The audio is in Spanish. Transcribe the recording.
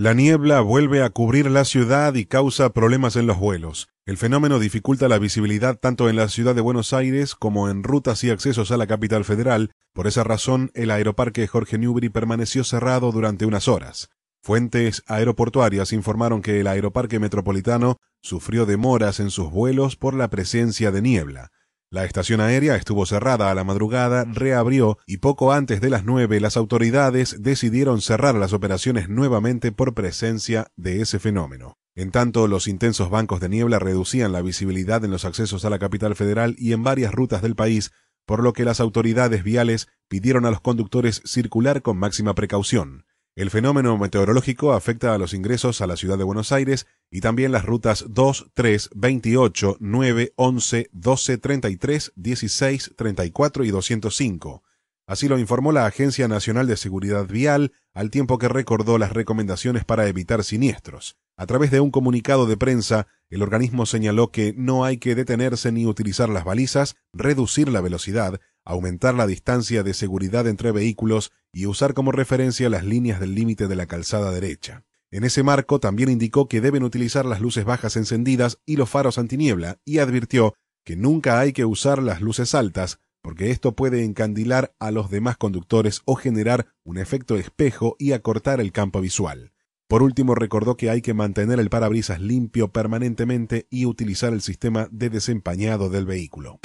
La niebla vuelve a cubrir la ciudad y causa problemas en los vuelos. El fenómeno dificulta la visibilidad tanto en la ciudad de Buenos Aires como en rutas y accesos a la capital federal. Por esa razón, el aeroparque Jorge Newbery permaneció cerrado durante unas horas. Fuentes aeroportuarias informaron que el aeroparque metropolitano sufrió demoras en sus vuelos por la presencia de niebla. La estación aérea estuvo cerrada a la madrugada, reabrió y poco antes de las nueve las autoridades decidieron cerrar las operaciones nuevamente por presencia de ese fenómeno. En tanto, los intensos bancos de niebla reducían la visibilidad en los accesos a la capital federal y en varias rutas del país, por lo que las autoridades viales pidieron a los conductores circular con máxima precaución. El fenómeno meteorológico afecta a los ingresos a la ciudad de Buenos Aires y también las rutas 2, 3, 28, 9, 11, 12, 33, 16, 34 y 205. Así lo informó la Agencia Nacional de Seguridad Vial al tiempo que recordó las recomendaciones para evitar siniestros. A través de un comunicado de prensa, el organismo señaló que no hay que detenerse ni utilizar las balizas, reducir la velocidad, aumentar la distancia de seguridad entre vehículos y usar como referencia las líneas del límite de la calzada derecha. En ese marco también indicó que deben utilizar las luces bajas encendidas y los faros antiniebla y advirtió que nunca hay que usar las luces altas porque esto puede encandilar a los demás conductores o generar un efecto espejo y acortar el campo visual. Por último, recordó que hay que mantener el parabrisas limpio permanentemente y utilizar el sistema de desempañado del vehículo.